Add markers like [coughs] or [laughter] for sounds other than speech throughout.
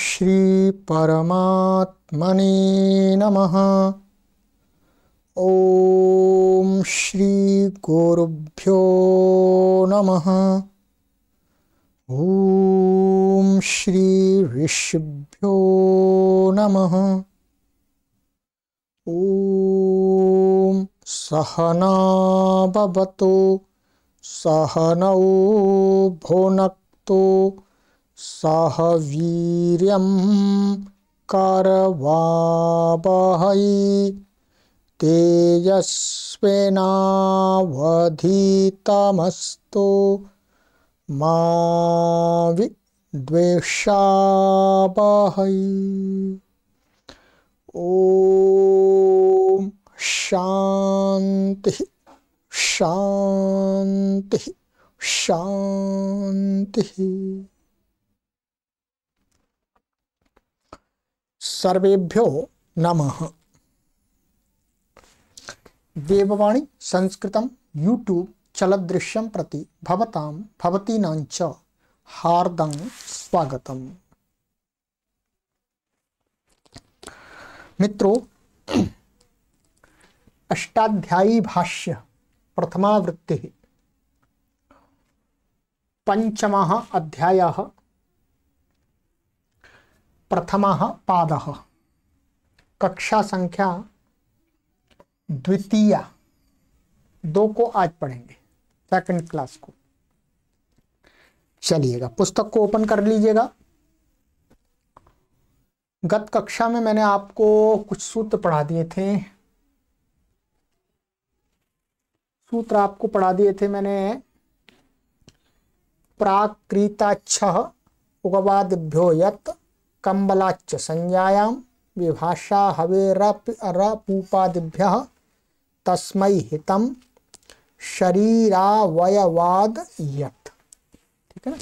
श्रीपरमात्मने नमः ॐ श्रीगुरुभ्यो नमः ॐ श्रीऋषिभ्यो नमः ॐ सहना भवतु सहनौ भोनक्तु सह वीर्यं करवावहै तेजस्विनावधीतमस्तु मा विद्वेषावहै ॐ शान्तिः शान्तिः शान्तिः सर्वेभ्यो नमः देववाणी संस्कृत यूट्यूब चलदृश्यम प्रति भवतां भवतीनां च हार्दं मित्रों अष्टाध्यायी भाष्य प्रथमा वृत्ति पंचम अध्याय प्रथम पाद कक्षा संख्या द्वितीय दो को आज पढ़ेंगे सेकंड क्लास को चलिएगा पुस्तक को ओपन कर लीजिएगा गत कक्षा में मैंने आपको कुछ सूत्र पढ़ा दिए थे सूत्र आपको पढ़ा दिए थे मैंने प्राकृता छह उगवादिभ्यो यत कम्बलाच्च संज्ञायां विभाषा हवेरपूपादिभ्य तस्म हित शरीरावयवाद यथ ठीक है ना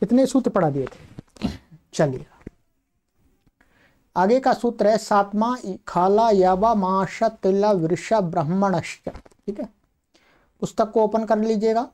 कितने सूत्र पढ़ा दिए थे चलिए आगे का सूत्र है सातमा खाला यावा माश तिल वृष ब्राह्मण ठीक है पुस्तक को ओपन कर लीजिएगा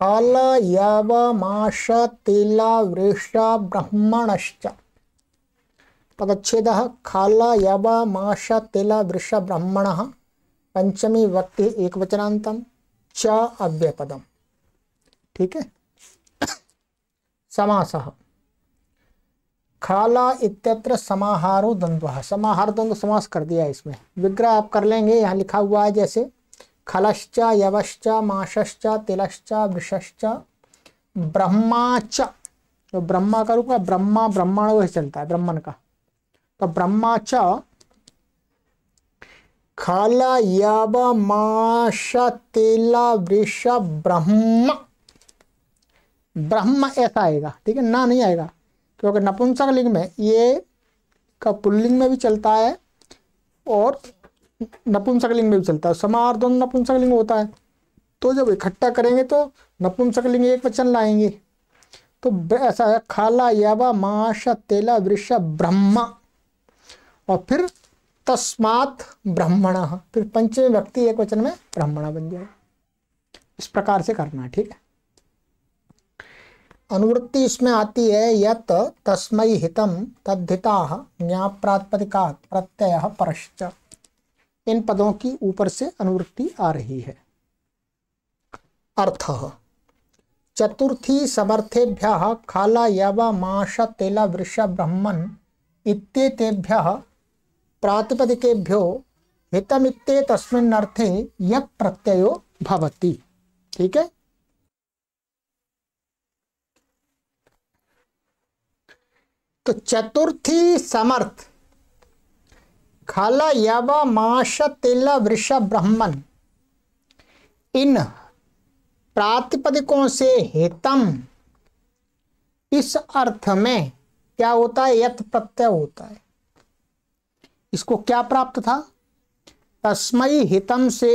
काल यव माष तिला वृष ब्रह्मणश्च तदच्छेदः खाल यव माष तिल वृष ब्रह्मण पंचमी वक्ति एकवचनांतम च अव्यपदम ठीक है समास खाला इत्यत्र समाहारो द्वंद्व समाहार द्वंद्व समास कर दिया इसमें विग्रह आप कर लेंगे यहाँ लिखा हुआ है जैसे खलश्च यवश्च माशश्च तिलश्च वृषश्च ब्रह्मा चो तो ब्रह्मा का रूप है ब्रह्मा ब्रह्माण वही चलता है ब्रह्मन का तो ब्रह्मा च खल यव माश तिल वृष ब्रह्म ब्रह्म ऐसा आएगा ठीक है ना नहीं आएगा क्योंकि नपुंसक लिंग में ये का पुल्लिंग में भी चलता है और नपुंसकलिंग में भी चलता है समार्धन नपुंसकलिंग होता है तो जब इकट्ठा करेंगे तो नपुंसकलिंग एक वचन लाएंगे तो ऐसा है खाला यावा माश तेला वृक्ष ब्रह्मा और फिर तस्मात ब्रह्मण फिर पंचमी व्यक्ति एक वचन में ब्रह्मण बन जाए इस प्रकार से करना ठीक है अनुवृत्ति इसमें आती है यत तस्मय हितम तद्धिता ज्ञाप प्रत्यय परश्च इन पदों की ऊपर से अनुवृत्ति आ रही है अर्थ चतुर्थी समर्थेभ्य खाला यव माश तेल वृष ब्रह्मन इतभ्य प्रातिपदिकेभ्यो हितमित्ते अर्थे यत् प्रत्ययो भवति ठीक है तो चतुर्थी समर्थ खल यव माश तिल वृष ब्राह्मण इन प्रातिपदिकों से हेतम इस अर्थ में क्या होता है यथ प्रत्यय होता है इसको क्या प्राप्त था तस्मयी हितम से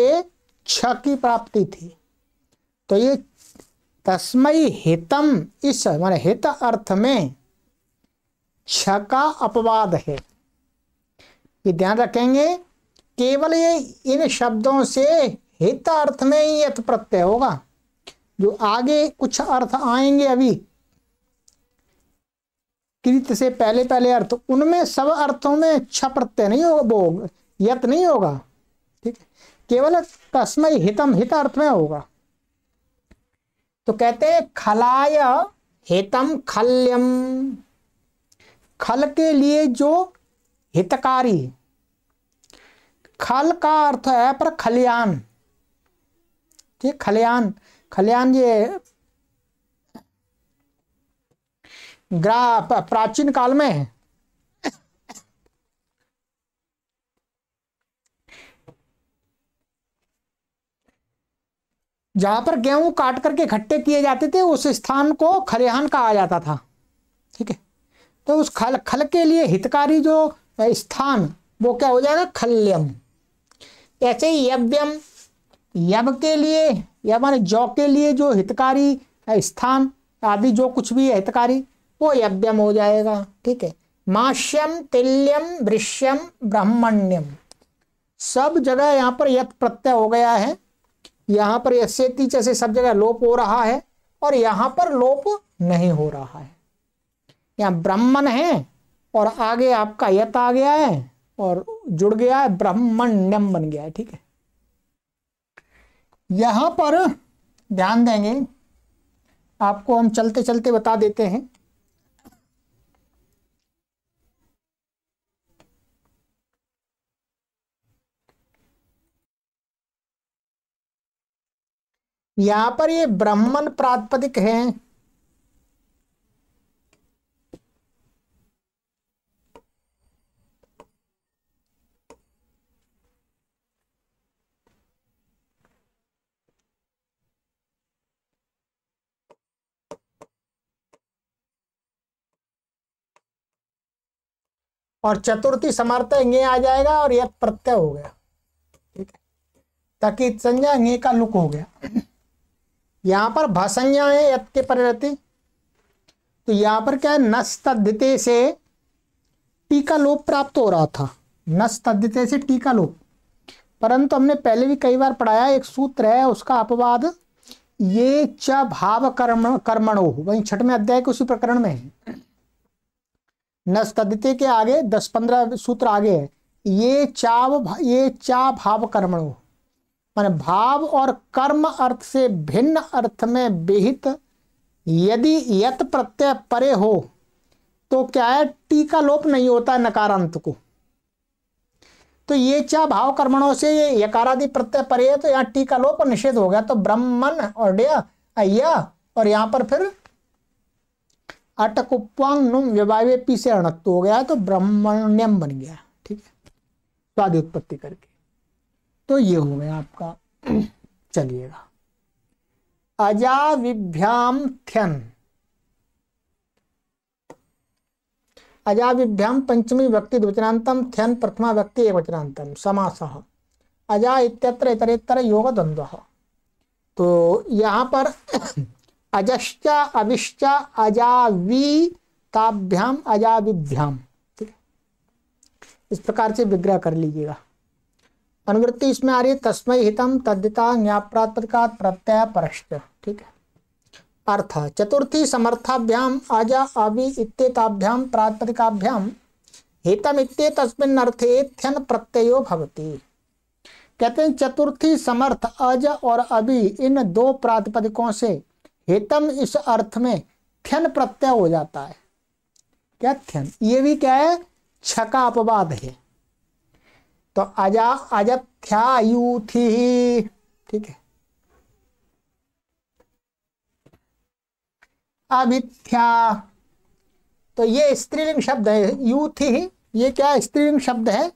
छ की प्राप्ति थी तो ये तस्मय हितम इस मान हित अर्थ में छ का अपवाद है ये ध्यान रखेंगे केवल ये इन शब्दों से हित अर्थ में ही यथ प्रत्यय होगा जो आगे कुछ अर्थ आएंगे अभी कृत से पहले पहले अर्थ उनमें सब अर्थों में छ प्रत्यय नहीं होगा वो यत नहीं होगा ठीक है केवल तस्मय हितम हित अर्थ में होगा तो कहते हैं खलाय हितम खल्यम खल के लिए जो हितकारी खल का अर्थ है पर खलियान ठीक खलियान खलियान ये ग्रा प्राचीन काल में है जहां पर गेहूं काट करके इकट्ठे किए जाते थे उस स्थान को खलिहान कहा जाता था ठीक है तो उस खल खल के लिए हितकारी जो स्थान वो क्या हो जाएगा खल्यम ऐसे ही यव्यम यव के लिए या मान जौ के लिए जो हितकारी स्थान आदि जो कुछ भी है हितकारी वो यव्यम हो जाएगा ठीक है माश्यम तिल्यम वृश्यम ब्राह्मण्यम सब जगह यहाँ पर यथ प्रत्यय हो गया है यहाँ पर यश्यति से सब जगह लोप हो रहा है और यहाँ पर लोप नहीं हो रहा है यहाँ ब्राह्मण है और आगे आपका यत आ गया है और जुड़ गया है ब्रह्मण्यम बन गया है ठीक है यहां पर ध्यान देंगे आपको हम चलते चलते बता देते हैं यहां पर ये ब्राह्मण प्रातपदिक हैं और चतुर्थी समर्थ ये आ जाएगा और यह प्रत्यय हो गया ठीक है ताकि संज्ञा ये का लुक हो गया यहाँ पर भसंज्ञा है यत के परिणति तो यहाँ पर क्या है नस्तद्धते से टीका लोप प्राप्त हो रहा था नस्तद्धते से टीका लोप परंतु हमने पहले भी कई बार पढ़ाया एक सूत्र है उसका अपवाद ये च भाव कर्म कर्मणो छठ छठवें अध्याय के उसी प्रकरण में है नस्कदिते के आगे दस पंद्रह सूत्र आगे है ये चाव ये चा भाव कर्मणु मान भाव और कर्म अर्थ से भिन्न अर्थ में विहित यदि यत प्रत्यय परे हो तो क्या है टी का लोप नहीं होता नकारांत को तो ये चा भाव कर्मणों से ये यकारादि प्रत्यय परे है तो यहाँ टी का लोप निषेध हो गया तो ब्रह्मन और डे अय्या और यहाँ पर फिर अटक उपांग नुम व्यवावे पी से अणक्त हो गया तो ब्रह्मण्यम बन गया ठीक है स्वादि उत्पत्ति करके तो ये हो गया आपका [clears throat] चलिएगा अजाविभ्याम थ्यन अजाविभ्याम पंचमी व्यक्ति द्विवचनांतम थ्यन प्रथमा व्यक्ति एक वचनांतम समास अजा इत्यत्र इतरेतर योग द्वंद्व तो यहां पर अजश्च अविश्च अजावी ताभ्याम अजाविभ्याम इस प्रकार से विग्रह कर लीजिएगा अनुवृत्ति इसमें आ रही है तस्मय हितम तद्धिता ज्ञाप्रात्पदकात प्रत्यय परश्च ठीक है अर्थ चतुर्थी समर्थाभ्याम अजा अवि इतताभ्याम प्रात्पदिकाभ्याम हितम इत्येतस्मिन् अर्थे थ्यन प्रत्ययो भवती कहते हैं चतुर्थी समर्थ अज और अभी इन दो प्रातिपदिकों से हेतम इस अर्थ में थ्यन प्रत्यय हो जाता है क्या थ्यन ये भी क्या है छका अपवाद है तो अजा अजथ्यायुथि ठीक है अभिथ्या तो ये स्त्रीलिंग शब्द है युथि ये क्या स्त्रीलिंग शब्द है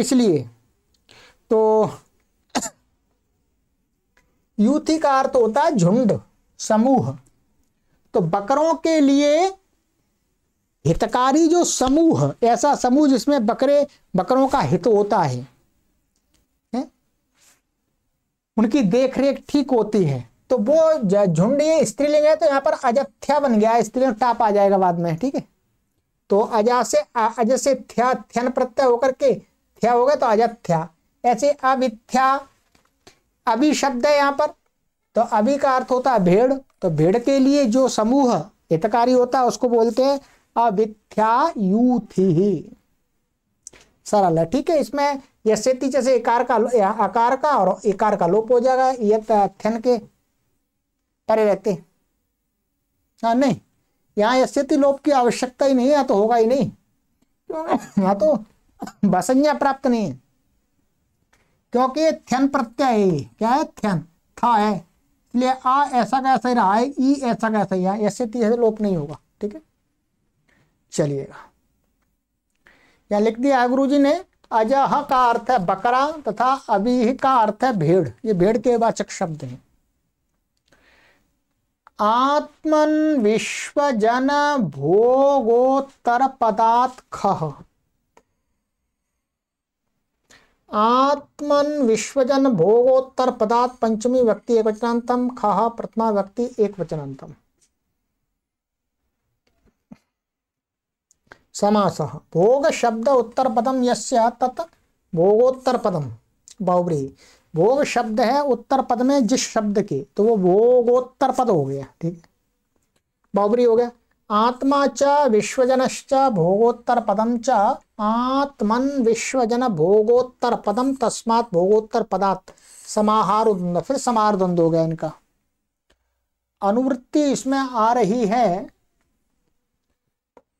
इसलिए तो [coughs] यूथी का अर्थ होता है झुंड समूह तो बकरों के लिए हितकारी जो समूह ऐसा समूह जिसमें बकरे बकरों का हित होता है, है? उनकी देखरेख ठीक होती है तो वो झुंड ये स्त्रीलिंग है तो यहाँ पर अजथ्या बन गया स्त्रीलिंग टाप आ जाएगा बाद में ठीक है तो अजा से अज से थ्या थ्यन प्रत्यय होकर के थ्या हो गया तो अजथ्या ऐसे अभिथ्या अभिशब्द है यहां पर तो अभी का अर्थ होता है भेड़ तो भेड़ के लिए जो समूह हितकारी होता है उसको बोलते हैं अविथ्यायुथि सरल है ठीक है इसमें यश्यति जैसे इकार का आकार का और इकार का लोप हो जाएगा ये अथ्यन के परे रहते आ, हाँ, नहीं यहाँ स्थिति लोप की आवश्यकता ही नहीं है तो होगा ही नहीं यहाँ तो बसंजा प्राप्त नहीं है क्योंकि थ्यन प्रत्यय क्या है थ्यन था है इसलिए आ ऐसा का ऐसा ही रहा है ई ऐसा का ऐसा ही है ऐसे तीसरे लोप नहीं होगा ठीक है चलिएगा यहाँ लिख दिया गुरु जी ने अजह का अर्थ है बकरा तथा अभी का अर्थ है भेड़ ये भेड़ के वाचक शब्द हैं आत्मन विश्व जन भोगोत्तर पदात आत्मन विश्वजन भोगोत्तर पदार्थ पंचमी व्यक्ति एक वचनांतम खाह प्रथमा व्यक्ति एक वचनांतम समास भोग शब्द उत्तर पदम यस्य तत् भोगोत्तर पदम बाउबरी भोग शब्द है उत्तर पद में जिस शब्द के तो वो भोगोत्तर पद हो गया ठीक है बावरी हो गया आत्मा च विश्वजनश्च भोगोत्तर पदम च आत्मन विश्वजन भोगोत्तर पदम तस्मात भोगोत्तर पदात समाहार द्वंद्व फिर समाहार द्वंद्व हो गया इनका अनुवृत्ति इसमें आ रही है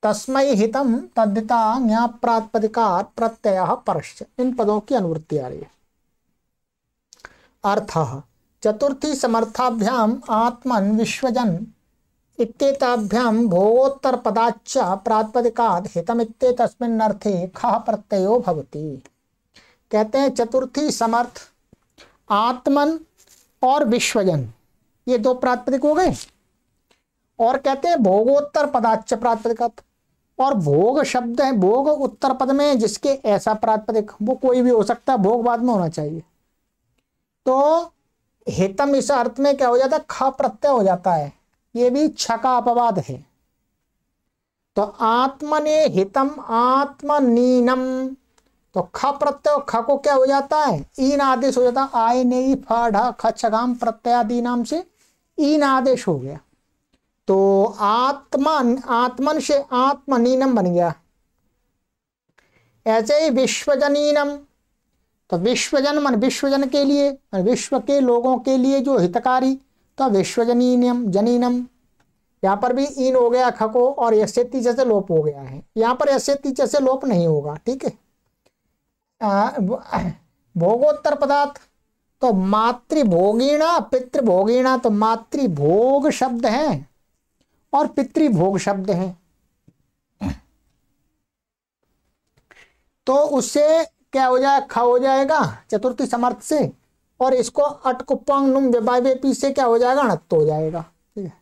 तस्मय हितम तद्धिता न्याप्रात्पदिकार प्रत्यय परश्च इन पदों की अनुवृत्ति आ रही है अर्थ चतुर्थी समर्थाभ्याम आत्मन विश्वजन इत्येताभ्यां भोगोत्तरपदाच्च प्रातिपदिकात् हितमित्येतस्मिन्नर्थे खः प्रत्ययो भवति कहते हैं चतुर्थी समर्थ आत्मन और विश्वजन ये दो प्रातिपदिक हो गए और कहते हैं भोगोत्तर पदाच्च प्रातिपदिक और भोग शब्द है भोग उत्तर पद में जिसके ऐसा प्रातिपदिक वो कोई भी हो सकता है भोग बाद में होना चाहिए तो हितम इस अर्थ में क्या हो जाता है ख प्रत्यय हो जाता है ये भी छ का अपवाद है तो आत्मने हितम आत्मनीनम तो ख प्रत्यय ख को क्या हो जाता है ईन आदेश हो जाता है आय नई फाम प्रत्यादि नाम से ईन आदेश हो गया तो आत्मन आत्मन से आत्मनीनम बन गया ऐसे ही विश्वजनीनम तो विश्वजन मन विश्वजन के लिए विश्व के लोगों के लिए जो हितकारी तो विश्वजनीनम जनीनम यहाँ पर भी इन हो गया ख को और यस्य तीजे से लोप हो गया है यहाँ पर यस्य तीजे से लोप नहीं होगा ठीक है भोगोत्तर पदार्थ तो मातृभोगीणा पितृभोगीणा तो मातृभोग शब्द है और पितृभोग शब्द है तो उससे क्या हो जाए ख हो जाएगा चतुर्थी समर्थ से और इसको अटकुपंग नुम से क्या हो जाएगा अणत्व हो जाएगा ठीक है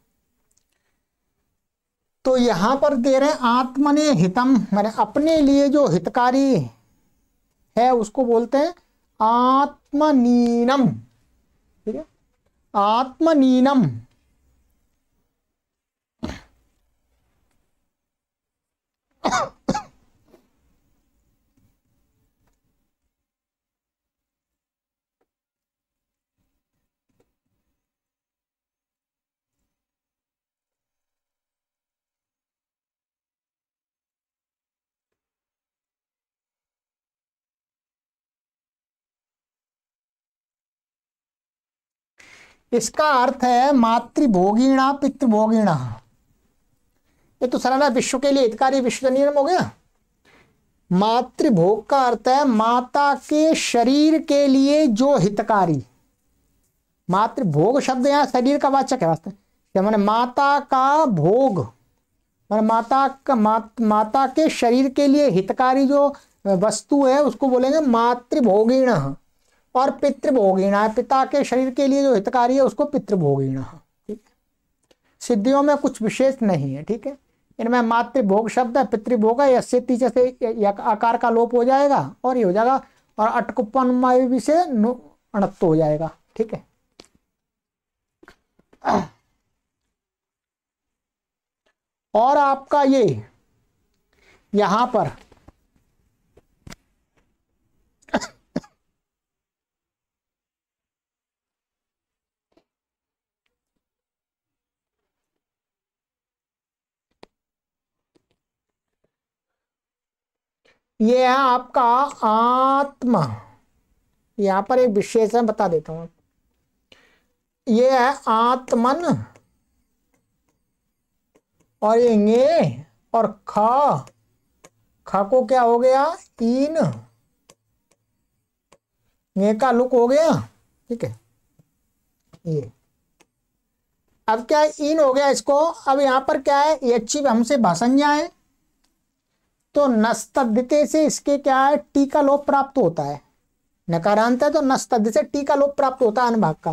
तो यहां पर दे रहे हैं आत्मने हितम मैंने अपने लिए जो हितकारी है उसको बोलते हैं आत्मनीनम ठीक है आत्मनीनम इसका अर्थ है मातृभोगीणा पितृभोगीणा ये तो सराना विश्व के लिए हितकारी विश्व नियम हो गया मातृभोग का अर्थ है माता के शरीर के लिए जो हितकारी मातृभोग शब्द यहां शरीर का वाचक है वास्तव मैंने माता का भोग मैंने माता का मात, माता के शरीर के लिए हितकारी जो वस्तु है उसको बोलेंगे मातृभोगीण और पितृभोगीणा पिता के शरीर के लिए जो हितकारी है उसको पितृभोगीणा ठीक है सिद्धियों में कुछ विशेष नहीं है ठीक है इनमें मातृभोग शब्द है पितृभोग है यसे तीचे से आकार का लोप हो जाएगा और ये हो जाएगा और अटकुपन से अणत्व हो जाएगा ठीक है और आपका ये यहां पर ये है आपका आत्मा यहां पर एक विशेषण बता देता हूं ये है आत्मन और ये ये और ख ख को क्या हो गया इन ये का लुक हो गया ठीक है ये अब क्या इन हो गया इसको अब यहां पर क्या है ये अच्छी हमसे भाषण जाए तो नस्तब्धते से इसके क्या है टी का लोप प्राप्त होता है नकारांत है तो नस्तब्ध से टी का लोप प्राप्त होता है अनुभाग का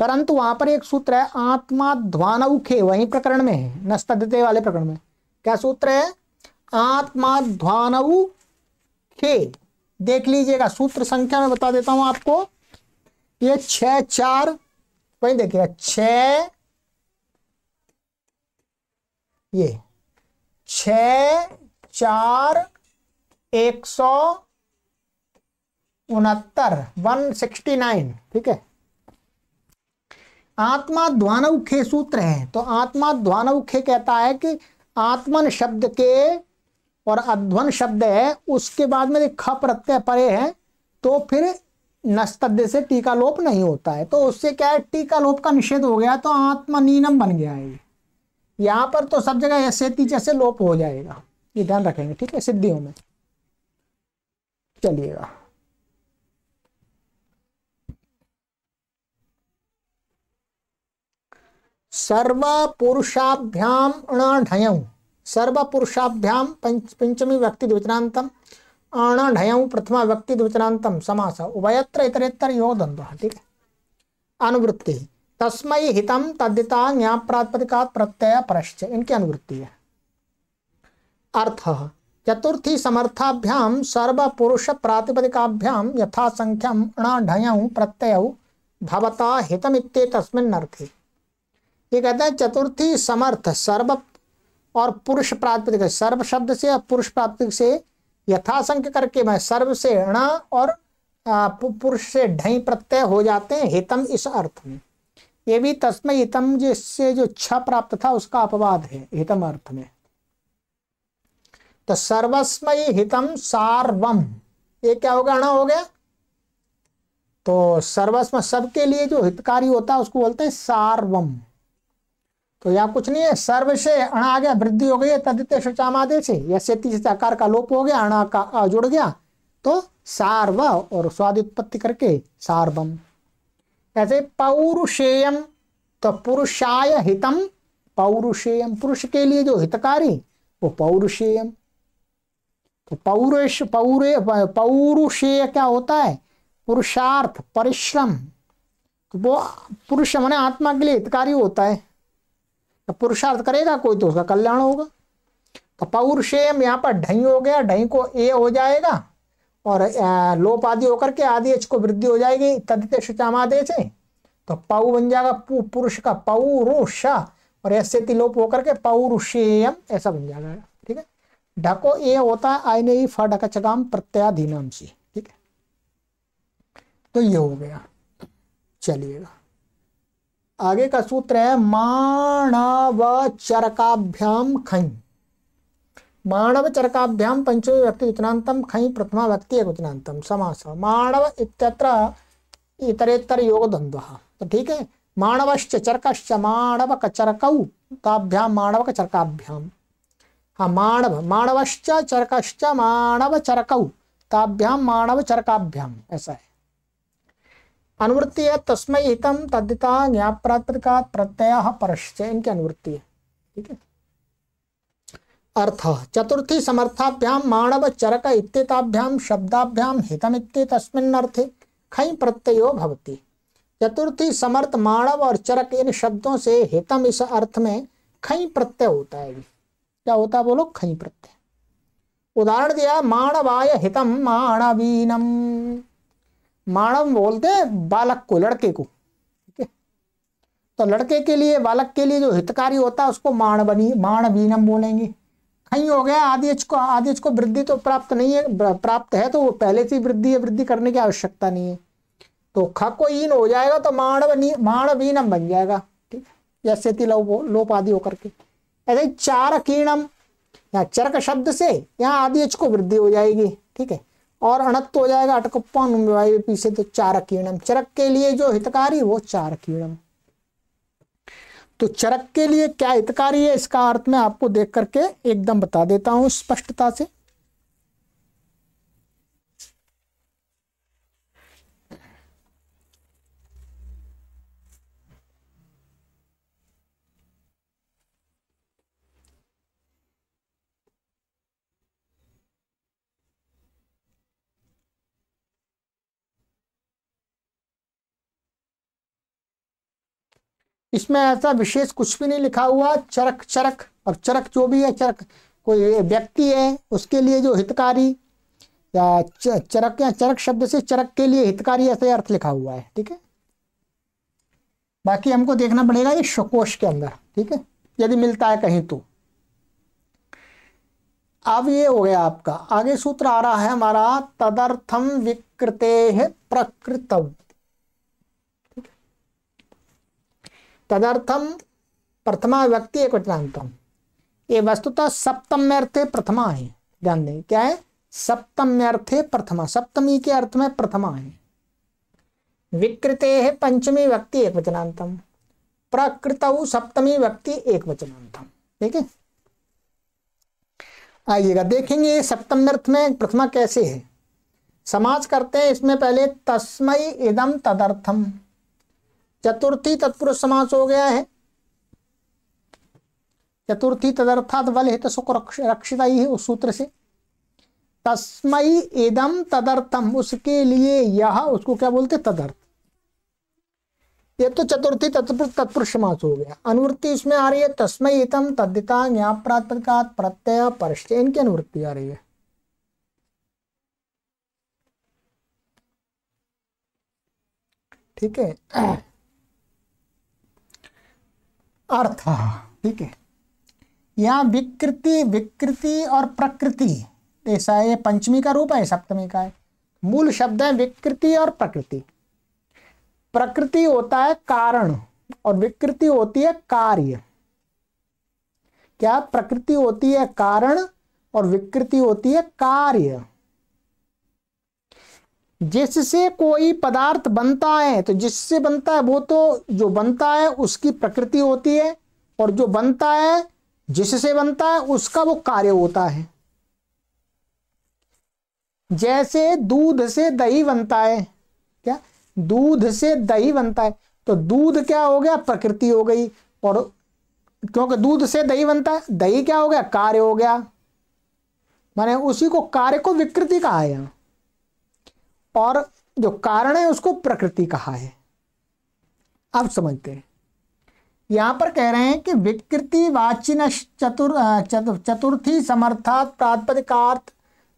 परंतु वहां पर एक सूत्र है आत्मा ध्वानौखे वही प्रकरण में है नस्तब्धते वाले प्रकरण में क्या सूत्र है आत्मा ध्वानऊ खे देख लीजिएगा सूत्र संख्या में बता देता हूं आपको ये छ चार वही देखिएगा छ ये छ चार एक सौ उनहत्तर वन सिक्सटी नाइन ठीक है आत्मा ध्वानवखे सूत्र है तो आत्मा ध्वानव खे कहता है कि आत्मन शब्द के और अध्वन शब्द है उसके बाद में खप प्रत्यय परे है तो फिर नस्तद्य से टीका लोप नहीं होता है तो उससे क्या है टीका लोप का निषेध हो गया तो आत्मनीनम बन गया है यहां पर तो सब जगह ऐसे जैसे लोप हो जाएगा ये ध्यान रखेंगे ठीक है सिद्धियों में चलिएगा सर्व पुरुषाभ्याम अणढय सर्व पुरुषाभ्याम पंचमी व्यक्ति द्विचनातम अणढय प्रथमा व्यक्ति द्विचनातम समास उभयत्र इतरेतर यो द्वंद ठीक है अनुवृत्ति तस्मय हितम तद्धिता न्याय प्रातिपदिकात प्रत्यय परश्च इनकी अनुवृत्ति है अर्थ चतुर्थी समर्थाभ्याम सर्वपुरुष प्रातिपदिकाभ्याम यथा संख्यम ढय प्रत्यय भवता हितमित्ते तस्मिन ये कहते हैं चतुर्थी समर्थ सर्व और पुरुष प्रातिपदिक सर्व शब्द से और पुरुष प्राप्ति से यथासंख्य करके मैं सर्व से अण और पुरुष से ढई प्रत्यय हो जाते हैं हितम इस अर्थ में ये भी तस्मय हितम जिससे जो छ प्राप्त था उसका अपवाद है हितम अर्थ में तो सर्वस्मयी हितम सार्वम ये क्या हो गया अणा हो गया तो सर्वस्म सबके लिए जो हितकारी होता है उसको बोलते हैं सार्वम तो यहां कुछ नहीं है सर्व से अणा आ गया वृद्धि हो गई है तदित से या से तीस आकार का लोप हो गया अणा का जुड़ गया तो सार्व और स्वाद उत्पत्ति करके सार्वम ऐसे पौरुषेयम तो पुरुषाय हितम पौरुषेयम पुरुष के लिए जो हितकारी वो पौरुषेयम तो पौरुष पौरे पौरुषेय क्या होता है पुरुषार्थ परिश्रम तो वो पुरुष मैंने आत्मा के लिए हितकारी होता है तो पुरुषार्थ करेगा कोई तो उसका कल्याण होगा तो पौरुषेयम यहाँ पर ढई हो गया ढई को ए हो जाएगा और लोप आदि होकर के आदि एच को वृद्धि हो जाएगी तदित दे है तो पौ बन जाएगा पुरुष का पौरुष और ऐसे तिलोप होकर के पौरुषेयम ऐसा बन जाएगा ढको ए होता है आयन ई फा ढका चकाम प्रत्याधीनाम से ठीक है तो ये हो गया चलिएगा आगे का सूत्र है माणव चरकाभ्याम खई माणव चरकाभ्याम पंचमी व्यक्ति उतनांतम खई प्रथमा व्यक्ति एक उतनांतम समास माणव इतर इतरेतर योग द्वंद्व तो ठीक है माणवश्च चरकश्च माणव कचरकौ ताभ्याम माणव कचरकाभ्याम हाँ माणव माणवश्च चरक माणव चरकऊ ताभ्याम माणव चरकाभ्याम ऐसा है अनुवृत्ति है तस्मय हितम तद्धिता का प्रत्यय परश्चय इनकी अनुवृत्ति है ठीक है अर्थ चतुर्थी समर्थाभ्याम माणव चरक इतताभ्याम शब्दाभ्याम हितम इतस्मिन अर्थे खई प्रत्ययो भवती चतुर्थी समर्थ माणव और चरक इन शब्दों से हितम इस अर्थ में खई प्रत्यय होता है क्या होता है बोलो खई प्रत्यय उदाहरण दिया माणवाय हितम माणवीनम माणव बोलते हैं बालक को लड़के को ठीक है तो लड़के के लिए बालक के लिए जो हितकारी होता है उसको माणवनी माणवीनम बोलेंगे कहीं हो गया आदि को आदि को वृद्धि तो प्राप्त नहीं है प्राप्त है तो वो पहले से वृद्धि वृद्धि करने की आवश्यकता नहीं है तो ख को ईन हो जाएगा तो माणवनी माणवीनम बन जाएगा ठीक है या सेती लोप आदि होकर के ऐसे कीणम या चरक शब्द से यहाँ आदि एच को वृद्धि हो जाएगी ठीक है और अणत्व हो जाएगा अटकुप्पन वायु पीछे तो चारकीणम चरक के लिए जो हितकारी वो चार कीणम तो चरक के लिए क्या हितकारी है इसका अर्थ मैं आपको देख करके एकदम बता देता हूं स्पष्टता से इसमें ऐसा विशेष कुछ भी नहीं लिखा हुआ चरक चरक अब चरक जो भी है चरक कोई व्यक्ति है उसके लिए जो हितकारी या चरक या चरक शब्द से चरक के लिए हितकारी ऐसे अर्थ लिखा हुआ है ठीक है बाकी हमको देखना पड़ेगा ये शकोश के अंदर ठीक है यदि मिलता है कहीं तो अब ये हो गया आपका आगे सूत्र आ रहा है हमारा तदर्थम विकृते प्रकृतव्य तदर्थम प्रथमा व्यक्ति एक वचनांतम ये वस्तुतः सप्तम अर्थे प्रथमा है ध्यान दें क्या है सप्तम अर्थे प्रथमा सप्तमी के अर्थ में प्रथमा है विकृते है पंचमी व्यक्ति एक वचनांतम प्रकृत सप्तमी व्यक्ति एक वचनांतम ठीक है आइएगा देखेंगे सप्तम अर्थ में प्रथमा कैसे है समाज करते हैं इसमें पहले तस्मय इदम तदर्थम चतुर्थी तत्पुरुष समास हो गया है चतुर्थी तदर्थात बल हित सुख रक्षित ही है उस सूत्र से तस्मयी एदम तदर्थम उसके लिए यह उसको क्या बोलते तदर्थ ये तो चतुर्थी तत्पुरुष तत्पुरुष समास हो गया अनुवृत्ति इसमें आ रही है तस्मय इतम तद्यता ज्ञाप प्रातपदिकात प्रत्यय परश्चय इनकी अनुवृत्ति आ रही है ठीक है अर्थ ठीक है यहाँ विकृति विकृति और प्रकृति ऐसा है पंचमी का रूप है सप्तमी का है मूल शब्द है विकृति और प्रकृति प्रकृति होता है कारण और विकृति होती है कार्य क्या प्रकृति होती है कारण और विकृति होती है कार्य जिससे कोई पदार्थ बनता है तो जिससे बनता है वो तो जो बनता है उसकी प्रकृति होती है और जो बनता है जिससे बनता है उसका वो कार्य होता है जैसे दूध से दही बनता है क्या दूध से दही बनता है तो दूध क्या हो गया प्रकृति हो गई और क्योंकि दूध से दही बनता है दही क्या हो गया कार्य हो गया माने उसी को कार्य को विकृति कहा है यहां और जो कारण है उसको प्रकृति कहा है अब समझते हैं यहां पर कह रहे हैं कि विकृति वाचिन चतुर चतुर्थी समर्थात प्रातपदिकार्थ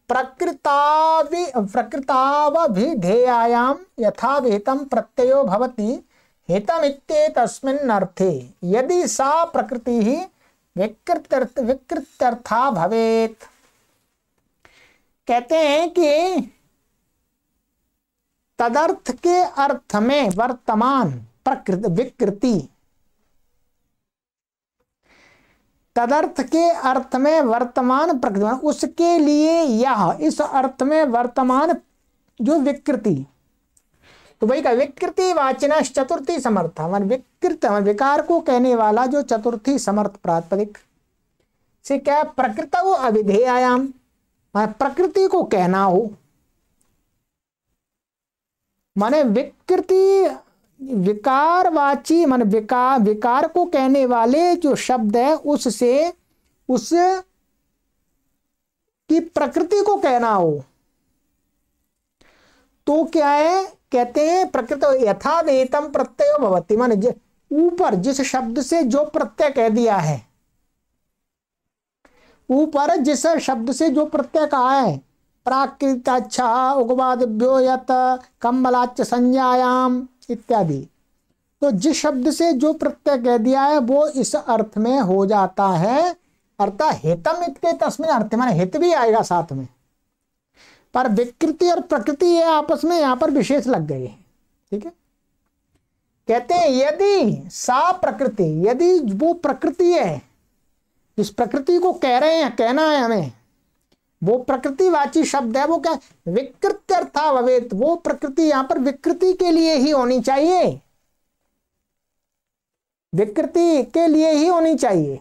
प्रकृतावि प्रकृतावभिधेयायाम यथाविहितम प्रत्ययो भवति हितमित्येतस्मिन्नर्थे यदि सा प्रकृति ही विकृत्यर्थ विकृत्यर्था भवेत कहते हैं कि तदर्थ के अर्थ में वर्तमान प्रकृति विकृति तदर्थ के अर्थ में वर्तमान प्रकृति मतलब उसके लिए यह इस अर्थ में वर्तमान जो विकृति तो वही का विकृति वाचना चतुर्थी समर्थ मान मतलब विकृत मतलब विकार को कहने वाला जो चतुर्थी समर्थ प्रातपदिक से क्या प्रकृत मान प्रकृति को कहना हो माने विकृति विकारवाची मान विकार विकार को कहने वाले जो शब्द है उससे उस की प्रकृति को कहना हो तो क्या है कहते हैं प्रकृति यथा वेतम प्रत्यय भवती मान ऊपर जिस शब्द से जो प्रत्यय कह दिया है ऊपर जिस शब्द से जो प्रत्यय कहा है प्राकृत उगवाद व्योयत कम्बलाच संज्ञायाम इत्यादि तो जिस शब्द से जो प्रत्यय कह दिया है वो इस अर्थ में हो जाता है अर्थात हितम इतने तस्मिन अर्थ माने हित भी आएगा साथ में पर विकृति और प्रकृति ये आपस में यहाँ पर विशेष लग गए हैं ठीक है कहते हैं यदि सा प्रकृति यदि वो प्रकृति है जिस प्रकृति को कह रहे हैं कहना है हमें वो प्रकृतिवाची शब्द है वो क्या विकृत भवेत वो प्रकृति यहां पर विकृति के लिए ही होनी चाहिए विकृति के लिए ही होनी चाहिए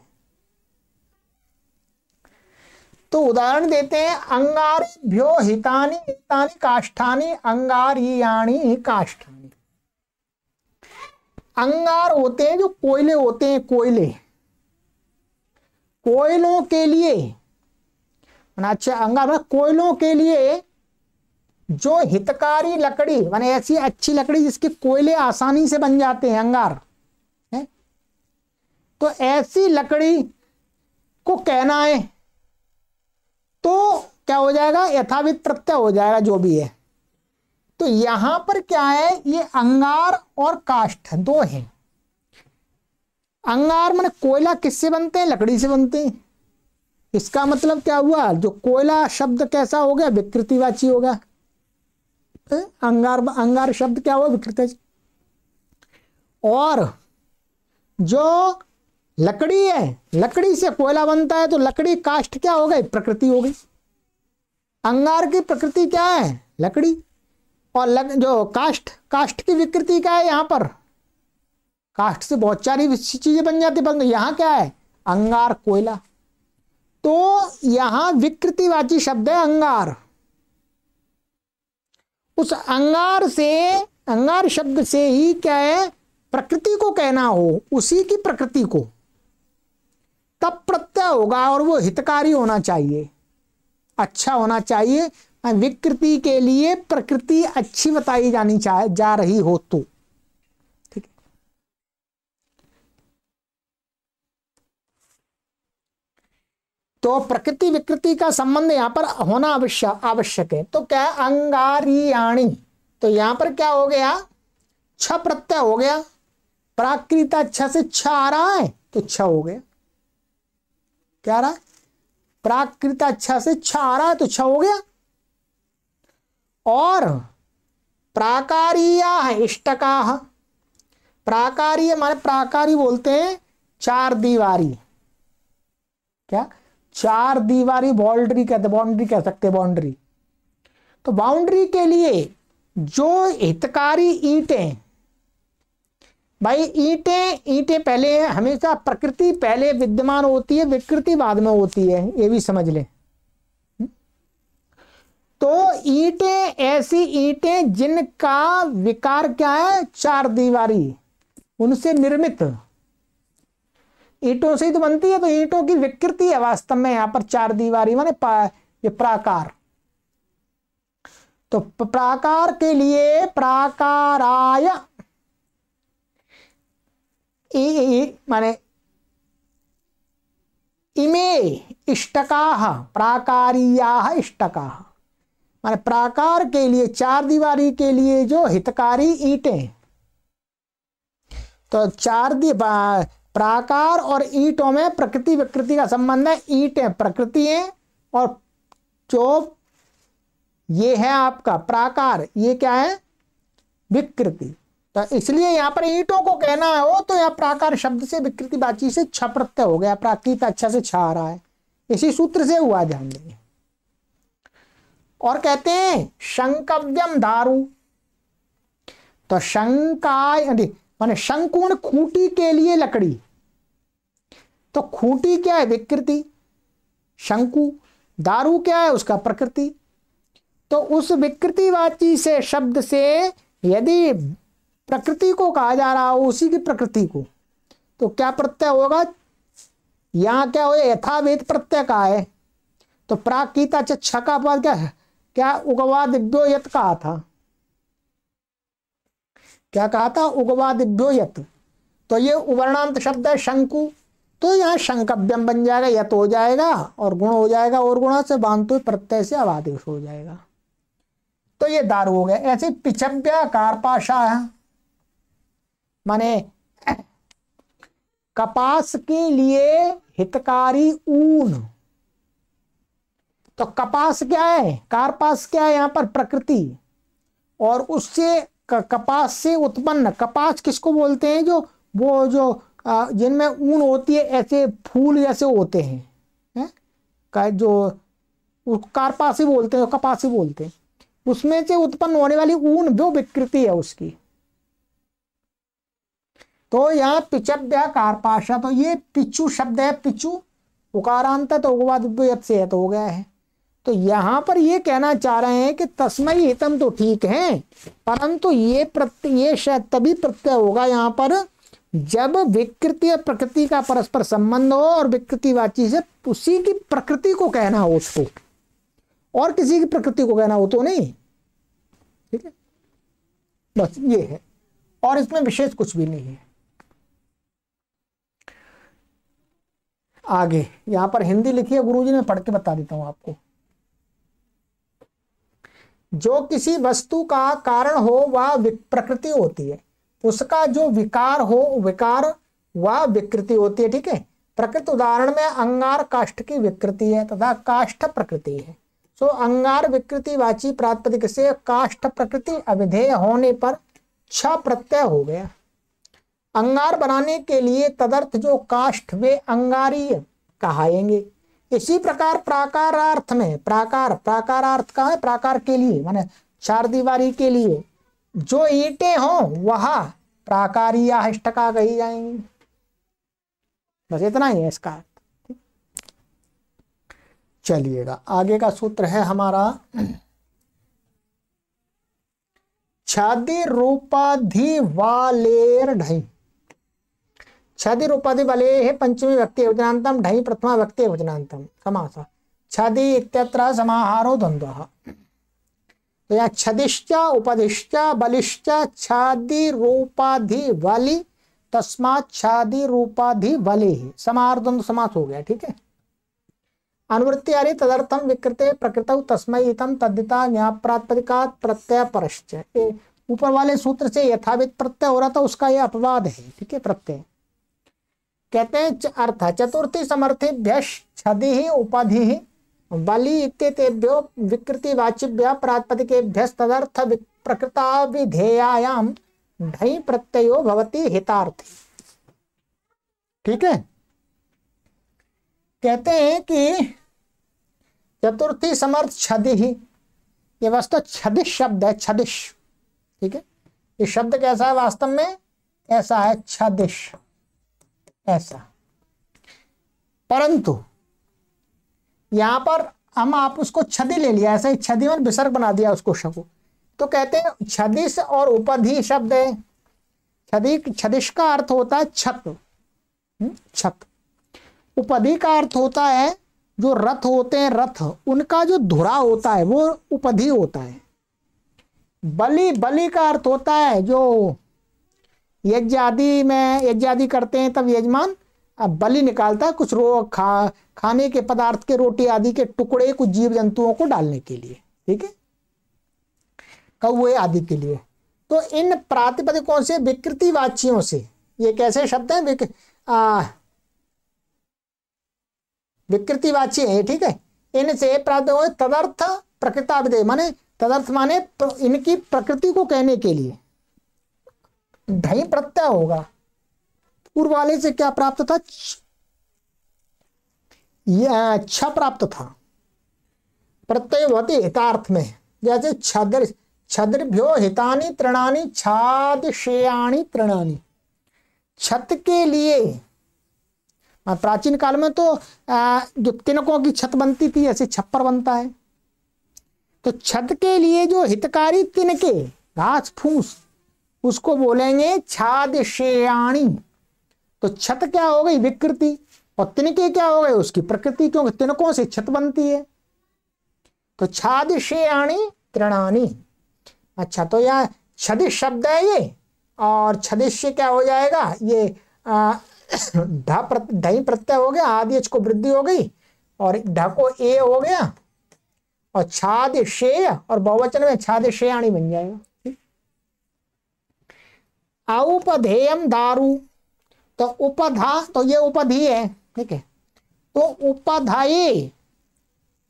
तो उदाहरण देते हैं अंगारिभ्यो हितानी हितानी काष्ठानी अंगारियाणी काष्ठानी अंगार होते हैं जो कोयले होते हैं कोयले कोयलों के लिए अच्छा अंगा मतलब कोयलों के लिए जो हितकारी लकड़ी मान ऐसी अच्छी लकड़ी जिसके कोयले आसानी से बन जाते हैं अंगार है? तो ऐसी लकड़ी को कहना है तो क्या हो जाएगा यथावित प्रत्यय हो जाएगा जो भी है तो यहां पर क्या है ये अंगार और काष्ठ दो हैं अंगार मान कोयला किससे बनते हैं लकड़ी से बनते हैं इसका मतलब क्या हुआ जो कोयला शब्द कैसा हो गया विकृतिवाची होगा अंगार अंगार शब्द क्या हुआ विकृति और जो लकड़ी है लकड़ी से कोयला बनता है तो लकड़ी कास्ट क्या हो गई प्रकृति हो गई अंगार की प्रकृति क्या है लकड़ी और लग, जो कास्ट कास्ट की विकृति क्या है यहां पर कास्ट से बहुत सारी चीजें बन जाती पर यहाँ क्या है अंगार कोयला तो यहां विकृतिवाची शब्द है अंगार उस अंगार से अंगार शब्द से ही क्या है प्रकृति को कहना हो उसी की प्रकृति को तब प्रत्यय होगा और वो हितकारी होना चाहिए अच्छा होना चाहिए विकृति के लिए प्रकृति अच्छी बताई जानी जा रही हो तो तो प्रकृति विकृति का संबंध यहां पर होना आवश्य आवश्यक है तो क्या है अंगारियाणी तो यहां पर क्या हो गया छ प्रत्यय हो गया प्राकृत छ से छ आ रहा है तो छ हो गया क्या आ रहा प्राकृत छ से छ आ रहा है तो छ हो गया और प्राकारिया है इष्टका प्राकारी माने प्राकारी बोलते हैं चार दीवारी क्या चार दीवारी बाउंड्री कहते बाउंड्री कह सकते बाउंड्री तो बाउंड्री के लिए जो हितकारी ईटें भाई ईटें ईटें पहले हमेशा प्रकृति पहले विद्यमान होती है विकृति बाद में होती है ये भी समझ लें हम्म। तो ईटें ऐसी ईटें जिनका विकार क्या है चार दीवारी उनसे निर्मित ईटों से ही तो बनती है तो ईटों की विकृति है वास्तव में यहां पर चार दीवारी माने ये प्राकार तो प्राकार के लिए प्राकाराय माने इमे इष्टका प्राकारीयाः इष्टका माने प्राकार के लिए चार दीवारी के लिए जो हितकारी ईटें तो चार दीवार प्राकार और ईंटों में प्रकृति विकृति का संबंध है ईटें प्रकृति है और चोप ये है आपका प्राकार ये क्या है विकृति तो इसलिए यहां पर ईंटों को कहना है वो तो यहां प्राकार शब्द से विकृति बाची से छप्रत्य हो गया प्राकृत अच्छा से छा रहा है इसी सूत्र से हुआ ध्यान देंगे और कहते हैं शंकव्यम दारू तो शंकाय माने शंकुण खूंटी के लिए लकड़ी तो खूंटी क्या है विकृति शंकु दारू क्या है उसका प्रकृति तो उस विकृतिवाची से शब्द से यदि प्रकृति को कहा जा रहा हो उसी की प्रकृति को तो क्या प्रत्यय होगा यहां क्या हो यथावेद प्रत्यय का है तो प्राकृता छका पद क्या है क्या उगवा दिव्यो यत कहा था क्या कहा था उगवादिभ्यो यत तो ये उवर्णांत शब्द है शंकु तो यहाँ शंकव्यम बन जाएगा यत हो जाएगा और गुण हो जाएगा और गुणा से बांधु प्रत्यय से अवादेश हो जाएगा तो ये दारू हो गया ऐसे पिछभ्या कारपाशा माने कपास के लिए हितकारी ऊन तो कपास क्या है कारपास क्या है यहां पर प्रकृति और उससे कपास से उत्पन्न कपास किसको बोलते हैं जो वो जो जिनमें ऊन होती है ऐसे फूल जैसे होते हैं है? का जो कारपासी बोलते हैं कपास ही बोलते हैं उसमें से उत्पन्न होने वाली ऊन जो विकृति है उसकी तो यहाँ पिचभ्य कारपाशा तो ये पिचू शब्द है पिचू उकारांत तो से है तो हो गया है तो यहां पर ये कहना चाह रहे हैं कि तस्मय हितम तो ठीक है परंतु ये प्रत्यय ये शायद तभी प्रत्यय होगा यहाँ पर जब विकृति और प्रकृति का परस्पर संबंध हो और विकृतिवाची से उसी की प्रकृति को कहना हो उसको और किसी की प्रकृति को कहना हो तो नहीं ठीक है बस ये है और इसमें विशेष कुछ भी नहीं है आगे यहां पर हिंदी लिखी है गुरुजी मैं पढ़ के बता देता हूं आपको जो किसी वस्तु का कारण हो वह प्रकृति होती है उसका जो विकार हो विकार वह विकृति होती है ठीक है प्रकृति उदाहरण में अंगार काष्ठ की विकृति है तथा काष्ठ प्रकृति है सो अंगार विकृति वाची प्रातपदिक से काष्ठ प्रकृति अविधेय होने पर छ प्रत्यय हो गया अंगार बनाने के लिए तदर्थ जो काष्ठ वे अंगारीय कहाएंगे इसी प्रकार प्राकारार्थ में प्राकार प्राकारार्थ का है प्राकार के लिए माने चार दीवारी के लिए जो ईटे हों वह प्राकार या कही जाएंगी बस इतना ही है इसका चलिएगा आगे का सूत्र है हमारा [clears throat] छादी रूपाधि वालेर ढई छदी रूपाधि बले पंचमी व्यक्ति भोजनातम ढई प्रथमा व्यक्ति भोजनातम समास छदी इत्यत्र समाहारो द्वंद्व तो यहाँ छदिश्च उपदिश्च बलिश्च छादी रूपाधि बलि तस्मा छादी रूपाधि ही समार द्वंद्व समास हो गया ठीक है अनुवृत्ति आ रही तदर्थम विकृते प्रकृत तस्मय इतम तद्धिता न्याप्रात्पदिकात प्रत्यय परश्च ऊपर वाले सूत्र से यथावित प्रत्यय हो रहा था उसका यह अपवाद है ठीक है प्रत्यय कहते हैं अर्थ चतुर्थी समर्थे छदि उपाधि बलि इत्येतेभ्यो विकृतिवाचिभ्य के तदर्थ प्रकृता विधेयायाम ढई प्रत्ययो भवती हितार्थ ठीक है कहते हैं कि चतुर्थी समर्थ छदि ये वास्तव छदिश शब्द है छदिश ठीक है ये शब्द कैसा है वास्तव में ऐसा है छदिश ऐसा परंतु यहां पर हम आप उसको छदी ले लिया ऐसे छदी में विसर्ग बना दिया उसको शब्द तो कहते हैं छदिश और उपधि शब्द है छदी छदिश का अर्थ होता है छत हम्म, छत उपधि का अर्थ होता है जो रथ होते हैं रथ उनका जो धुरा होता है वो उपधि होता है बलि बलि का अर्थ होता है जो यज्ञ आदि में यज्ञ आदि करते हैं तब यजमान बलि निकालता है कुछ रो खा खाने के पदार्थ के रोटी आदि के टुकड़े कुछ जीव जंतुओं को डालने के लिए ठीक है कौए आदि के लिए तो इन प्रातिपदिकों से विकृति वाचियों से ये कैसे शब्द हैं विक, विकृति वाची है ठीक है इनसे प्राप्त तदर्थ प्रकृता विदे माने तदर्थ माने इनकी प्रकृति को कहने के लिए ढई प्रत्यय होगा पूर्व वाले से क्या प्राप्त था यह छ प्राप्त था प्रत्यय होती हितार्थ में जैसे छद्र छद्रभ्यो हितानी तृणानी छादशेयाणी तृणानी छत के लिए प्राचीन काल में तो जो तिनकों की छत बनती थी ऐसे छप्पर बनता है तो छत के लिए जो हितकारी तिनके घास फूस उसको बोलेंगे छादशेयाणी तो छत क्या हो गई विकृति और तिनके क्या हो गए उसकी प्रकृति क्योंकि तिनकों से छत बनती है तो छादशेयाणी तृणानी अच्छा तो यहाँ छदिश शब्द है ये और छदिश्य क्या हो जाएगा ये ढा [coughs] दही प्रत्यय हो गया आदि को वृद्धि हो गई और ढको को ए हो गया और छाद शेय और बहुवचन में छाद शेयाणी बन जाएगा औपधेयम दारू तो उपधा तो ये उपधि है ठीक है तो उपधाई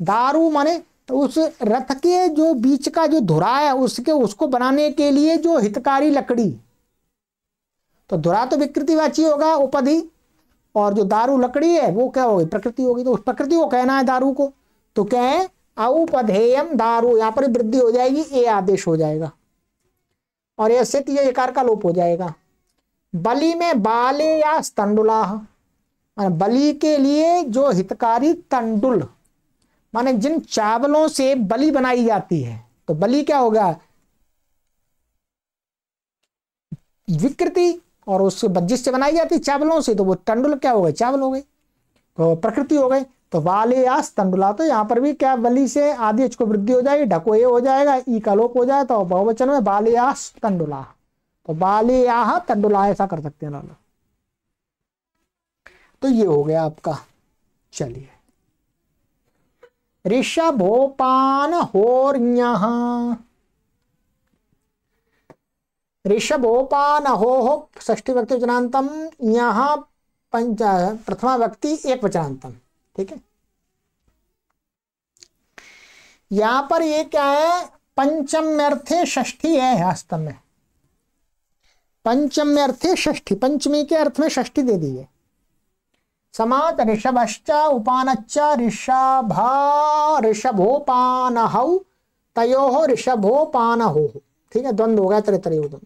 दारू माने तो उस रथ के जो बीच का जो धुरा है उसके उसको बनाने के लिए जो हितकारी लकड़ी तो धुरा तो विकृतिवाची होगा उपधि और जो दारू लकड़ी है वो क्या होगी प्रकृति होगी तो उस प्रकृति को कहना है दारू को तो क्या है औपधेयम दारू यहां पर वृद्धि हो जाएगी ए आदेश हो जाएगा और यह सित ये इकार का लोप हो जाएगा बलि में बाले या तंडुला माने बलि के लिए जो हितकारी तंडुल माने जिन चावलों से बलि बनाई जाती है तो बलि क्या होगा विकृति और उससे जिससे बनाई जाती चावलों से तो वो तंडुल क्या हो गए चावल हो गए तो प्रकृति हो गई तो वाले या स्तंडुला तो यहां पर भी क्या वली से आदि को वृद्धि हो जाएगी ढको ए हो जाएगा ई का लोप हो जाए तो बहुवचन में बाले या तंडुला तो बाले या तंडुला ऐसा कर सकते हैं लोग तो ये हो गया आपका चलिए ऋषभोपान होर ऋषभोपान हो हो ष्ठी व्यक्ति वचनांतम यहां पंच प्रथमा व्यक्ति एक वचनांतम ठीक है यहां पर ये क्या है पंचम में अर्थे ष्ठी है अस्तम में पंचम में अर्थे ष्ठी पंचमी के अर्थ में ष्ठी दे दी है समात ऋषभश्च उपानच्च ऋषभा ऋषभोपान तयो ऋषभोपान हो ठीक है द्वंद्व हो गया तरह तरह द्वंद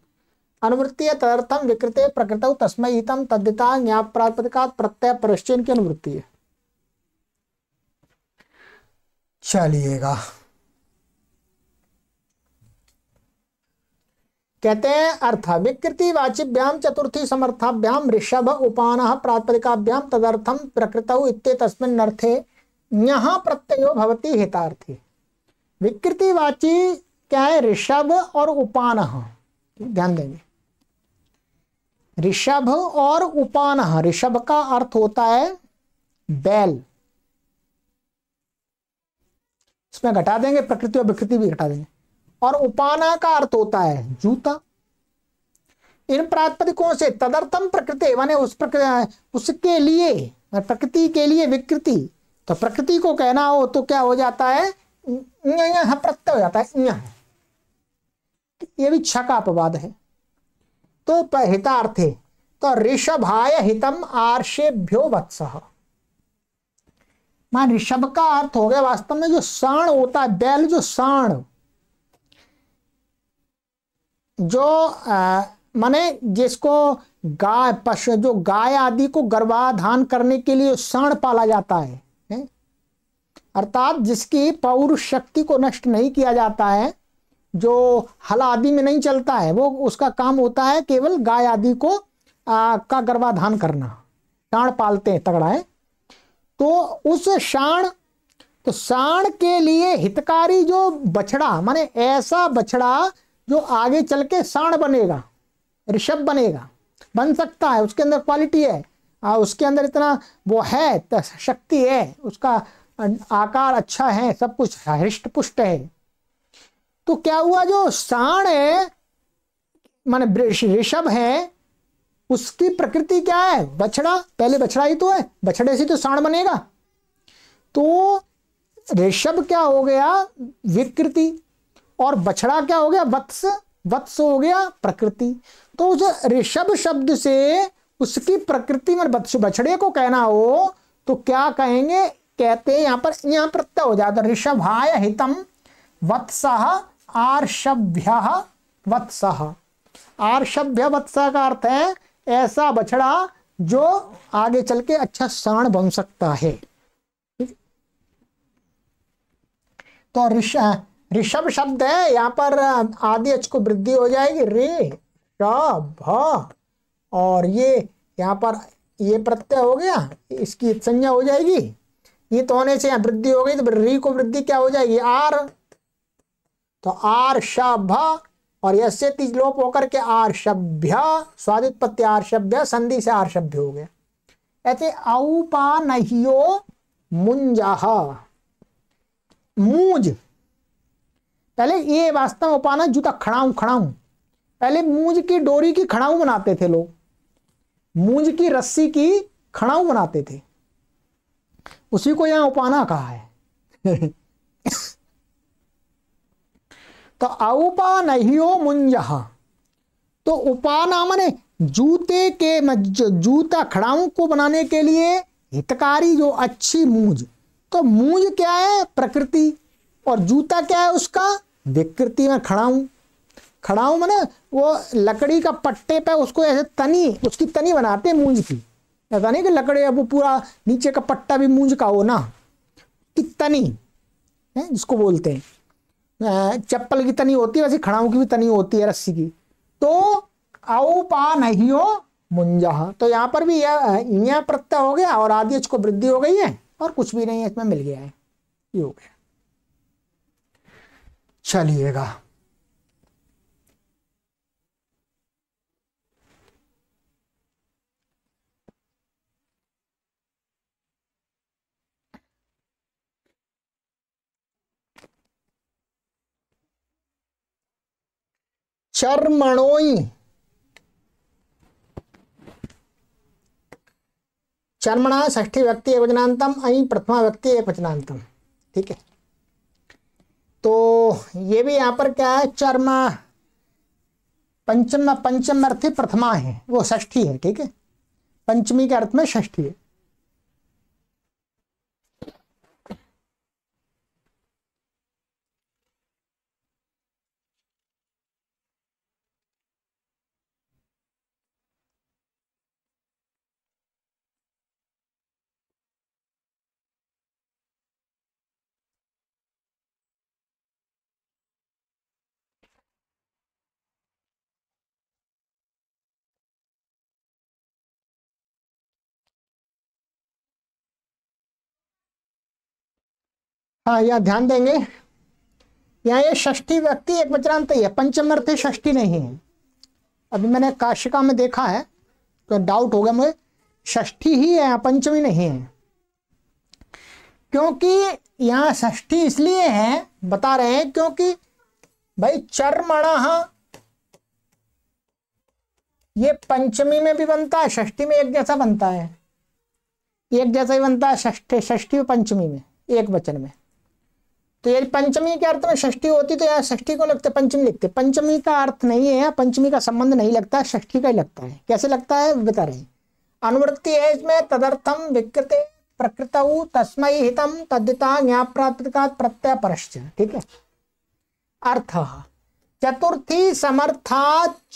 अनुवृत्ति तदर्थम विकृत प्रकृत तस्मय हितम न्याय ज्ञाप प्रातिपदिकात प्रत्यय परिश्चय की अनुवृत्ति है चलिएगा कहते हैं अर्थ विकृति वाचिभ्याम चतुर्थी समर्थाभ्याम ऋषभ उपान प्रातपदिकाभ्याम तदर्थम प्रकृत इतने अर्थे यहां प्रत्ययो भवती हितार्थी विकृति वाची क्या है ऋषभ और उपान ध्यान देंगे ऋषभ और उपान ऋषभ का अर्थ होता है बैल उसमें घटा देंगे प्रकृति और विकृति भी घटा देंगे और उपाना का अर्थ तो होता है जूता इन प्रातपदिकों से तदर्थम प्रकृति माने उस प्रकृति उसके लिए प्रकृति के लिए विकृति तो प्रकृति को कहना हो तो क्या हो जाता है प्रत्यय हो जाता है यह भी छ का अपवाद है तो हितार्थे तो ऋषभाय हितम आर्षेभ्यो वत्सह मान ऋषभ का अर्थ हो गया वास्तव में जो साण होता है बैल जो साण जो आ, माने जिसको गाय पशु जो गाय आदि को गर्भाधान करने के लिए साण पाला जाता है अर्थात जिसकी पौर शक्ति को नष्ट नहीं किया जाता है जो हल आदि में नहीं चलता है वो उसका काम होता है केवल गाय आदि को आ, का गर्भाधान करना साण पालते हैं तगड़ा है तो उस शाण तो शाण के लिए हितकारी जो बछड़ा माने ऐसा बछड़ा जो आगे चल के साण बनेगा ऋषभ बनेगा बन सकता है उसके अंदर क्वालिटी है आ, उसके अंदर इतना वो है शक्ति है उसका आकार अच्छा है सब कुछ हृष्ट पुष्ट है तो क्या हुआ जो शाण है मान ऋषभ है उसकी प्रकृति क्या है बछड़ा पहले बछड़ा ही तो है बछड़े से तो साण बनेगा तो ऋषभ क्या हो गया विकृति और बछड़ा क्या हो गया वत्स वत्स हो गया प्रकृति तो उस ऋषभ शब्द से उसकी प्रकृति में मतलब बछड़े को कहना हो तो क्या कहेंगे कहते हैं यहां पर यहां प्रत्यय हो जाता ऋषभाय हितम वत्स आर्षभ्य वत्स आर्षभ्य वत्स का अर्थ है ऐसा बछड़ा जो आगे चल के अच्छा साण बन सकता है तो ऋषभ शब्द है यहां पर आदि अच को वृद्धि हो जाएगी रे और ये यहाँ पर ये प्रत्यय हो गया इसकी संज्ञा हो जाएगी ये तो होने से यहाँ वृद्धि हो गई तो री को वृद्धि क्या हो जाएगी आर तो आर शब और यह से लोप होकर के आर्षभ्य स्वादित पत्य आर्षभ्य संधि से आर्षभ्य हो गया ऐसे औपा नहियो मुंजह मूज पहले ये वास्तव उपाना जूता खड़ाऊ खड़ाऊ पहले मूज की डोरी की खड़ाऊ बनाते थे लोग मूज की रस्सी की खड़ाऊ बनाते थे उसी को यहां उपाना कहा है [laughs] तो औपा नहीं हो मुंजह तो उपाना माने जूते के जूता खड़ाऊ को बनाने के लिए हितकारी जो अच्छी मूज तो मूज क्या है प्रकृति और जूता क्या है उसका विकृति में खड़ाऊ खड़ाऊ माने वो लकड़ी का पट्टे पे उसको ऐसे तनी उसकी तनी बनाते हैं मूंज की ऐसा नहीं कि लकड़ी वो पूरा नीचे का पट्टा भी मूंज का हो ना कि तनी है जिसको बोलते हैं चप्पल की तनी होती है वैसे खड़ाऊ की भी तनी होती है रस्सी की तो औ पा नहीं हो मुंजा तो यहाँ पर भी यह प्रत्यय हो गया और आदि को वृद्धि हो गई है और कुछ भी नहीं है इसमें मिल गया है ये हो गया चलिएगा चर्मणोई चर्मणा ष्ठी व्यक्ति एक वचनांतम अई प्रथमा व्यक्ति एक वचनांतम ठीक है तो ये भी यहां पर क्या है चर्मा पंचम पंचम अर्थ प्रथमा है वो ष्ठी है ठीक है पंचमी के अर्थ में ष्ठी है हाँ यहाँ ध्यान देंगे यहाँ ये ष्ठी व्यक्ति एक वचनांत ही है अर्थ ष्ठी नहीं है अभी मैंने काशिका में देखा है तो डाउट हो गया मुझे ष्ठी ही है पंचमी नहीं है क्योंकि यहाँ ष्ठी इसलिए है बता रहे हैं क्योंकि भाई चरमणा ये पंचमी में भी बनता है षष्ठी में एक जैसा बनता है एक जैसा ही बनता है षष्ठी षष्ठी पंचमी में एक वचन में तो यदि पंचमी के अर्थ में षष्ठी होती तो यहाँ षष्ठी को लगते पंचमी लिखते पंचमी का अर्थ नहीं है यहाँ पंचमी का संबंध नहीं लगता षष्ठी का ही लगता है कैसे लगता है बता रहे अनुवृत्ति है इसमें तदर्थम विकृत प्रकृत तस्मय हितम तद्यता न्याय ज्ञाप्रात्मका प्रत्यय परश्च ठीक है अर्थ चतुर्थी समर्था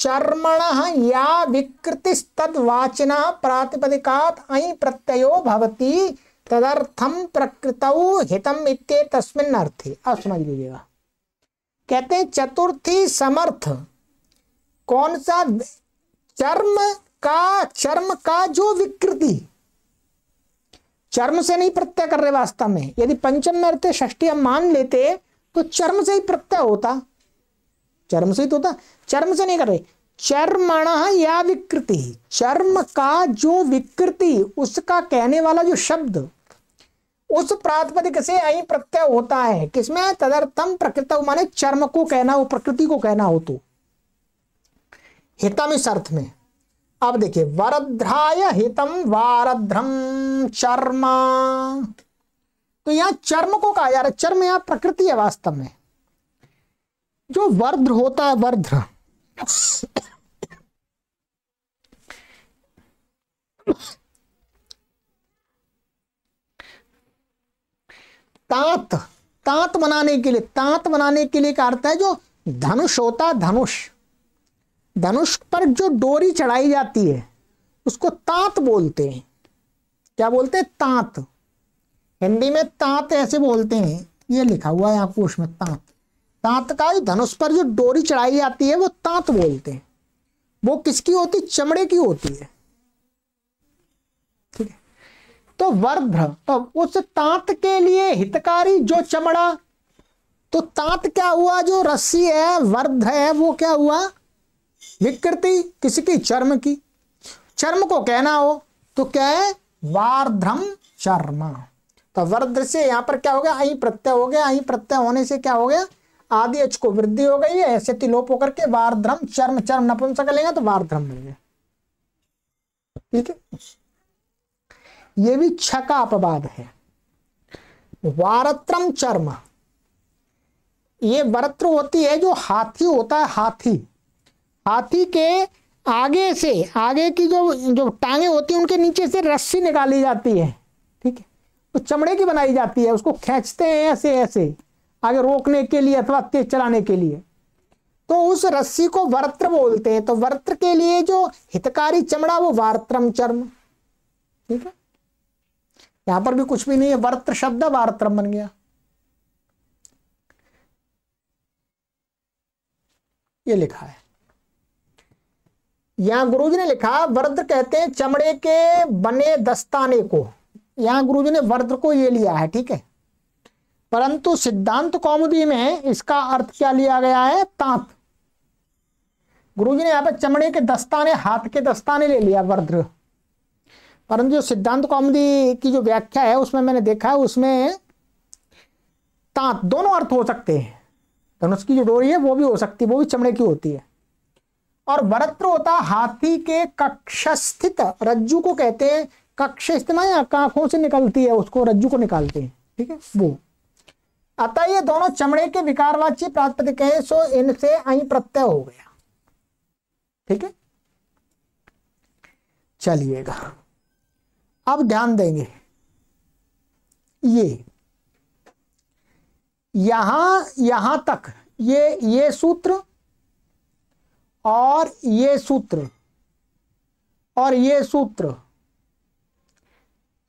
चर्मण या विकृति तद वाचना प्रातिपदिकात अं प्रत्ययो भवती तदर्थम प्रकृत हितम इत्य तस्मिन अर्थ अब समझ लीजिएगा कहते हैं चतुर्थी समर्थ कौन सा चर्म का चर्म का जो विकृति चर्म से नहीं प्रत्यय कर रहे वास्तव में यदि पंचम में अर्थ षष्टी हम मान लेते तो चर्म से ही प्रत्यय होता चर्म से ही तो होता चर्म से नहीं कर रहे चर्मण या विकृति चर्म का जो विकृति उसका कहने वाला जो शब्द उस प्रातपदिक से अहिं प्रत्यय होता है किसमें तदर्थम प्रकृत माने चर्म को कहना हो प्रकृति को कहना हो तो हितम इस अर्थ में अब देखिए वरद्राय हितम वारद्रम चर्मा तो यहां चर्म को कहा जा रहा है चर्म यहां प्रकृति है वास्तव में जो वर्ध्र होता है वर्ध्र तांत तांत बनाने के लिए तांत बनाने के लिए का अर्थ है जो धनुष होता धनुष धनुष पर जो डोरी चढ़ाई जाती है उसको तांत बोलते हैं क्या बोलते हैं तांत हिंदी में तांत ऐसे बोलते हैं ये लिखा हुआ है आपको उसमें तांत तांत का धनुष पर जो डोरी चढ़ाई जाती है वो तांत बोलते हैं वो किसकी होती चमड़े की होती है ठीक है तो तो उस तांत के लिए हितकारी जो चमड़ा तो तांत क्या हुआ जो रस्सी है वर्ध है वो क्या हुआ विकृति किसी की चर्म की चर्म को कहना हो तो क्या है वार्ध्रम चर्म तो वर्ध से यहां पर क्या हो गया आई प्रत्यय हो गया आई प्रत्यय होने से क्या हो गया आदि एच को वृद्धि हो गई है ऐसे तिलोप होकर के वार्ध्रम चर्म चर्म नपुंसक लेंगे तो वार्ध्रम मिल गया ठीक है यह भी छ का अपवाद है वारत्रम चर्म ये वरत्र होती है जो हाथी होता है हाथी हाथी के आगे से आगे की जो जो टांगे होती हैं उनके नीचे से रस्सी निकाली जाती है ठीक है तो चमड़े की बनाई जाती है उसको खींचते हैं ऐसे ऐसे आगे रोकने के लिए अथवा तेज चलाने के लिए तो उस रस्सी को वरत्र बोलते हैं तो वरत्र के लिए जो हितकारी चमड़ा वो वारत्रम चर्म ठीक है यहां पर भी कुछ भी नहीं है वर्त्र शब्द वारत्रम बन गया ये लिखा है यहां गुरुजी ने लिखा वर्द कहते हैं चमड़े के बने दस्ताने को यहां गुरुजी ने वर्द को ये लिया है ठीक है परंतु सिद्धांत कौमुदी में इसका अर्थ क्या लिया गया है तांत गुरुजी ने यहां पर चमड़े के दस्ताने हाथ के दस्ताने ले लिया वर्द्र परंतु जो सिद्धांत कौमदी की जो व्याख्या है उसमें मैंने देखा है उसमें तांत दोनों अर्थ हो सकते हैं धनुष की जो डोरी है वो भी हो सकती है वो भी चमड़े की होती है और वरत्र होता हाथी के कक्षस्थित रज्जू को कहते हैं कक्ष स्थित ना कांखों से निकलती है उसको रज्जू को निकालते हैं ठीक है वो अतः ये दोनों चमड़े के विकारवाची प्राप्त है सो इनसे अं प्रत्यय हो गया ठीक है चलिएगा अब ध्यान देंगे ये यहां यहां तक ये ये सूत्र और ये सूत्र और ये सूत्र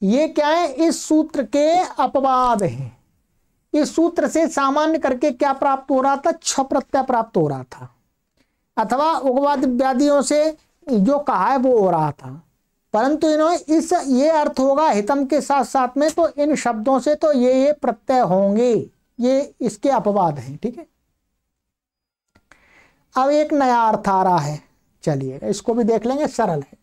ये क्या है इस सूत्र के अपवाद हैं इस सूत्र से सामान्य करके क्या प्राप्त हो रहा था छ प्रत्यय प्राप्त हो रहा था अथवा उगवाद व्याधियों से जो कहा है वो हो रहा था परंतु इन्होंने इस ये अर्थ होगा हितम के साथ साथ में तो इन शब्दों से तो ये ये प्रत्यय होंगे ये इसके अपवाद हैं ठीक है अब एक नया अर्थ आ रहा है चलिएगा इसको भी देख लेंगे सरल है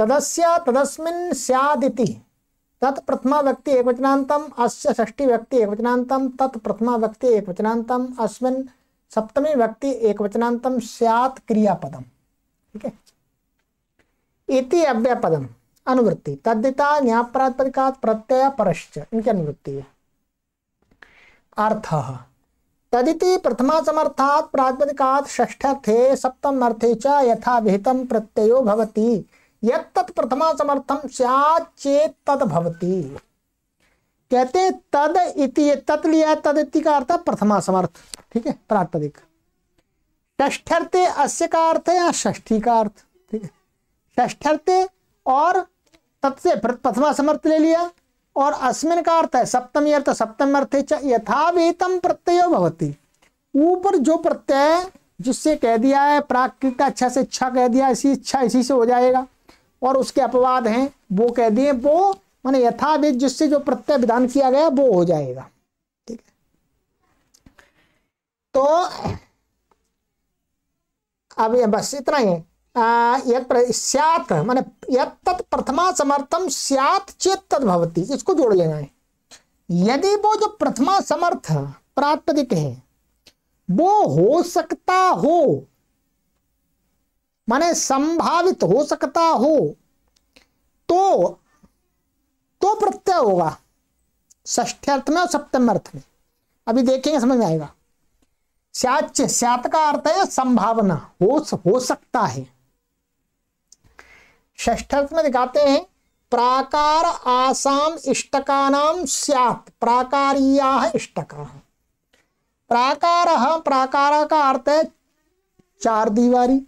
तदस्य तदस्मिन सियादिति तत् प्रथमा व्यक्ति एक वचनांतम अस्य षष्ठी व्यक्ति एक वचनांतम तत् प्रथमा व्यक्ति एक वचनांतम अस्मिन सप्तमी व्यक्ति एक वचनातम स्यात क्रियापदम ठीक है इति अव्यय पदम अनुवृत्ति तद्धिता न्यापरात्पदिकात प्रत्यय परश्च इनकी अनुवृत्ति है अर्थ तदिति प्रथमा समर्थात प्रातिपदिकात षष्ठ्यर्थे सप्तम अर्थे च यथा विहितम प्रत्ययो भवति यत् तत् प्रथमा समर्थम स्यात् चेत् तद् भवति कहते हैं तद इति तत् लिया तद इति का अर्थ है प्रथमा समर्थ ठीक है प्रातदिक ष्ठ्यर्थे अस्य का अर्थ है या ष्ठी का अर्थ ठीक है ष्ठ्यर्थे और तत् से प्रथमा समर्थ ले लिया और अस्मिन का अर्थ है सप्तमी अर्थ सप्तम अर्थ यथावेतम प्रत्यय भवती ऊपर जो प्रत्यय जिससे कह दिया है प्राकृत का अच्छा से इच्छा कह दिया इसी इच्छा इसी से हो जाएगा और उसके अपवाद हैं वो कह दिए वो माने यथावेद जिससे जो प्रत्यय विधान किया गया वो हो जाएगा ठीक है तो अब ये बस इतना ही सियात माने यद प्रथमा समर्थम सियात चेत तद भवती इसको जोड़ लेना है यदि वो जो प्रथमा समर्थ प्रातपदिक है वो हो सकता हो माने संभावित हो सकता हो तो तो प्रत्यय होगा ष्ठी अर्थ में और सप्तम अर्थ में अभी देखेंगे समझ में आएगा स्याच स्यात का अर्थ है संभावना हो हो सकता है ष्ठ अर्थ में दिखाते हैं प्राकार आसाम इष्टका नाम स्यात प्राकारिया इष्टका प्राकार प्राकार का अर्थ है चार दीवारी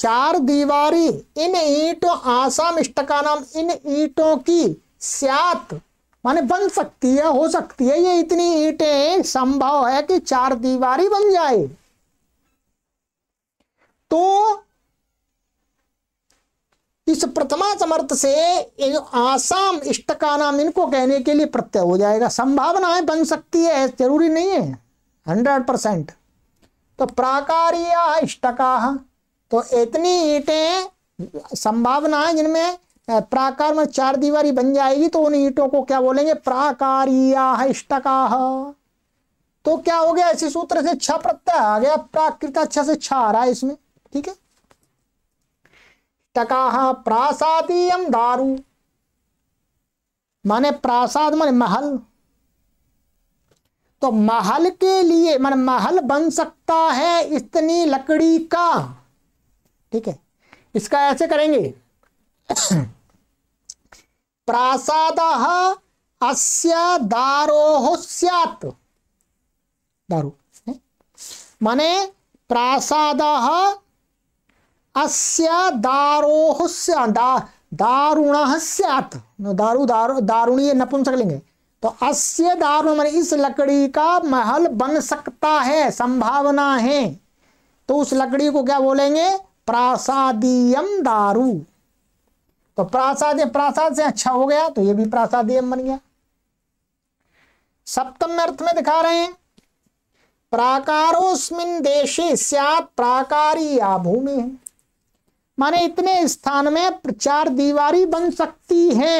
चार दीवारी इन ईटों आसाम इष्टका नाम इन ईटों की सात माने बन सकती है हो सकती है ये इतनी ईटें संभव है कि चार दीवारी बन जाए तो इस प्रथमा समर्थ से आसाम इष्टका नाम इनको कहने के लिए प्रत्यय हो जाएगा संभावनाएं बन सकती है जरूरी नहीं है हंड्रेड परसेंट तो प्राकारिया इष्टका तो इतनी ईटें संभावना है जिनमें प्राकार में चार दीवारी बन जाएगी तो उन ईटों को क्या बोलेंगे प्राकारिया तो क्या हो गया इसी सूत्र से छ प्रत्यय आ गया प्राकृत अच्छा से छ आ रहा है इसमें ठीक है टकाह प्रासादीयम दारू माने प्रासाद माने महल तो महल के लिए मान महल बन सकता है इतनी लकड़ी का ठीक है इसका ऐसे करेंगे प्रासाद अस्य दारोह दारू माने प्रासाद अस्य दारोह दा, दारुण सैत दारू दारू सक लेंगे तो अस्य दारुण माने इस लकड़ी का महल बन सकता है संभावना है तो उस लकड़ी को क्या बोलेंगे प्रासादीयम दारू तो प्रासाद प्रासाद से अच्छा हो गया तो ये भी प्रासादीयम बन गया सप्तम अर्थ में दिखा रहे हैं प्राकारोस्मिन देशे स्यात प्राकारी या भूमि माने इतने स्थान में प्रचार दीवारी बन सकती है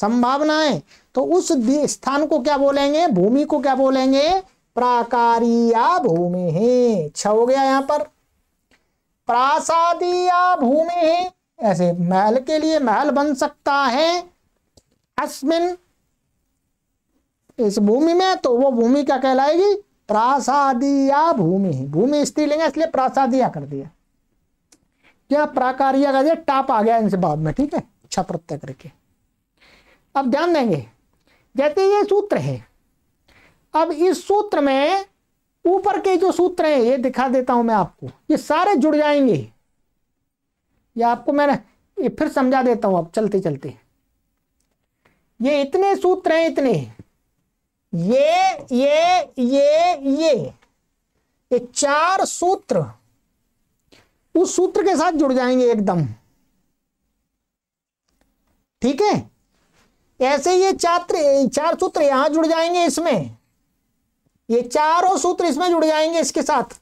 संभावनाएं तो उस स्थान को क्या बोलेंगे भूमि को क्या बोलेंगे प्राकारीय भूमि है छ अच्छा हो गया यहां पर प्रासादी या भूमि ऐसे महल के लिए महल बन सकता है अस्मिन इस भूमि में तो वो भूमि क्या कहलाएगी या भूमि भूमि स्त्रीलिंग है इसलिए प्रासादिया कर दिया क्या प्राकारिया कर दिया टाप आ गया इनसे बाद में ठीक है अच्छा प्रत्यय करके अब ध्यान देंगे जैसे ये सूत्र है अब इस सूत्र में ऊपर के जो सूत्र हैं ये दिखा देता हूं मैं आपको ये सारे जुड़ जाएंगे ये आपको मैंने ये फिर समझा देता हूं आप चलते चलते ये इतने सूत्र हैं इतने ये ये ये ये ये चार सूत्र उस सूत्र के साथ जुड़ जाएंगे एकदम ठीक है ऐसे ये चात्र चार सूत्र यहां जुड़ जाएंगे इसमें ये चारों सूत्र इसमें जुड़ जाएंगे इसके साथ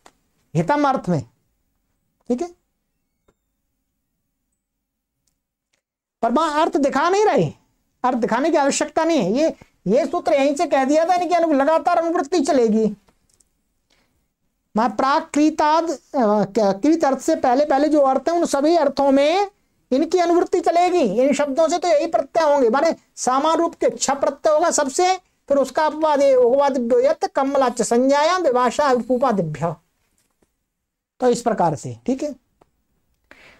हितम अर्थ में ठीक है पर मां अर्थ दिखा नहीं रहे अर्थ दिखाने की आवश्यकता नहीं है ये ये सूत्र यहीं से कह दिया था कि लगातार अनुवृत्ति चलेगी मैं प्राकृताद कृत अर्थ से पहले पहले जो अर्थ है उन सभी अर्थों में इनकी अनुवृत्ति चलेगी इन शब्दों से तो यही प्रत्यय होंगे माने सामान्य रूप के छ प्रत्यय होगा सबसे फिर उसका अपवाद उपवादिभ्यो कमलाच संज्ञाया विभाषा उपाधिभ्य तो इस प्रकार से ठीक है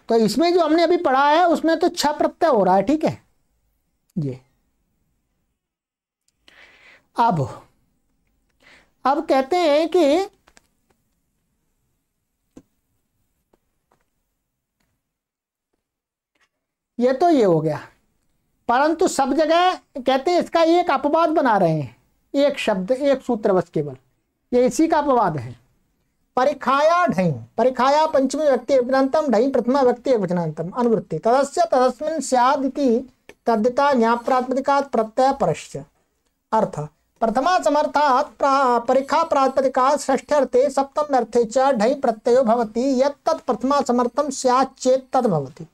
तो इसमें जो हमने अभी पढ़ा है उसमें तो छ प्रत्यय हो रहा है ठीक है ये अब अब कहते हैं कि ये तो ये हो गया परंतु सब जगह कहते हैं इसका एक अपवाद बना रहे हैं एक शब्द एक सूत्रवश केवल ये इसी का अपवाद है परिखाया ढई परिखाया पंचमी व्यक्ति वचनांतम ढई प्रथमा व्यक्ति वचनातम अनुवृत्ति तदस्य तदस्मिन स्यादिति तद्यता न्याप्रातिका प्रत्यय परश्च अर्थ प्रथमा समर्था परीक्षा प्रातिका प्रात्पदिकात अर्थे सप्तम अर्थे च ढई प्रत्यय भवति प्रथमा समर्थम स्यात् चेत्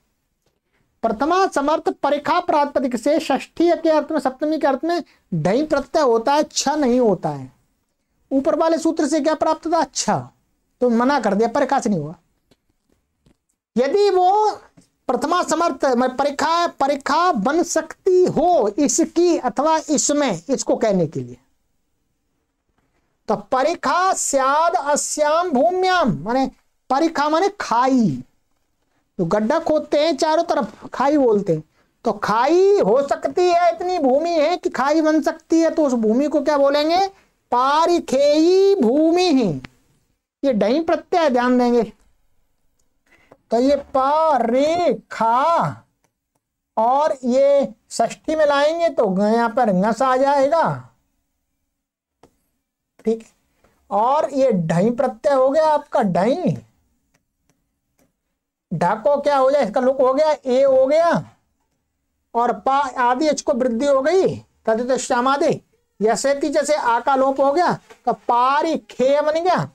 प्रथमा समर्थ परीक्षा प्रातिपदिक से ष्ठी के अर्थ में सप्तमी के अर्थ में ढई प्रत्यय होता है छ नहीं होता है ऊपर वाले सूत्र से क्या प्राप्त था अच्छा तो मना कर दिया परीक्षा से नहीं हुआ यदि वो प्रथमा समर्थ परीक्षा परीक्षा बन सकती हो इसकी अथवा इसमें इसको कहने के लिए तो परीक्षा स्याद अस्याम भूम्याम माने परीक्षा माने खाई जो तो गड्ढा खोदते हैं चारों तरफ खाई बोलते हैं तो खाई हो सकती है इतनी भूमि है कि खाई बन सकती है तो उस भूमि को क्या बोलेंगे पारिखेयी भूमि ही ये डही प्रत्यय ध्यान देंगे तो ये पारे खा और ये ष्ठी में लाएंगे तो यहां पर नस आ जाएगा ठीक और ये ढही प्रत्यय हो गया आपका ढई ढाको क्या हो जाए इसका लुक हो गया ए हो गया और पा आदि एच को वृद्धि हो गई तदित श्यामादि जैसे जैसे आ का लोप हो गया तो पारी खे बन गया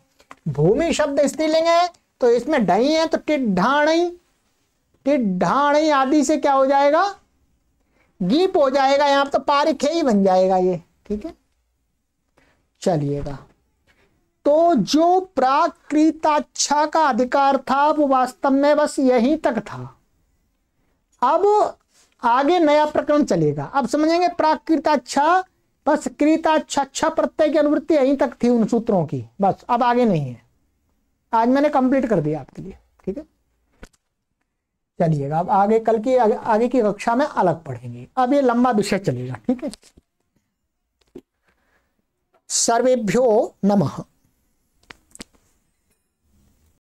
भूमि शब्द स्त्रीलिंग है तो इसमें डई है तो टिढाणी टिढाणी आदि से क्या हो जाएगा गीप हो जाएगा यहां तो खे ही बन जाएगा ये ठीक है चलिएगा तो जो प्राकृताच्छा का अधिकार था वो वास्तव में बस यहीं तक था अब आगे नया प्रकरण चलेगा अब समझेंगे प्राकृताच्छा बस कृताच्छा प्रत्यय की अनुवृत्ति यहीं तक थी उन सूत्रों की बस अब आगे नहीं है आज मैंने कंप्लीट कर दिया आपके लिए ठीक है चलिएगा अब आगे कल की आगे, आगे की कक्षा में अलग पढ़ेंगे अब ये लंबा विषय चलेगा ठीक है सर्वेभ्यो नमः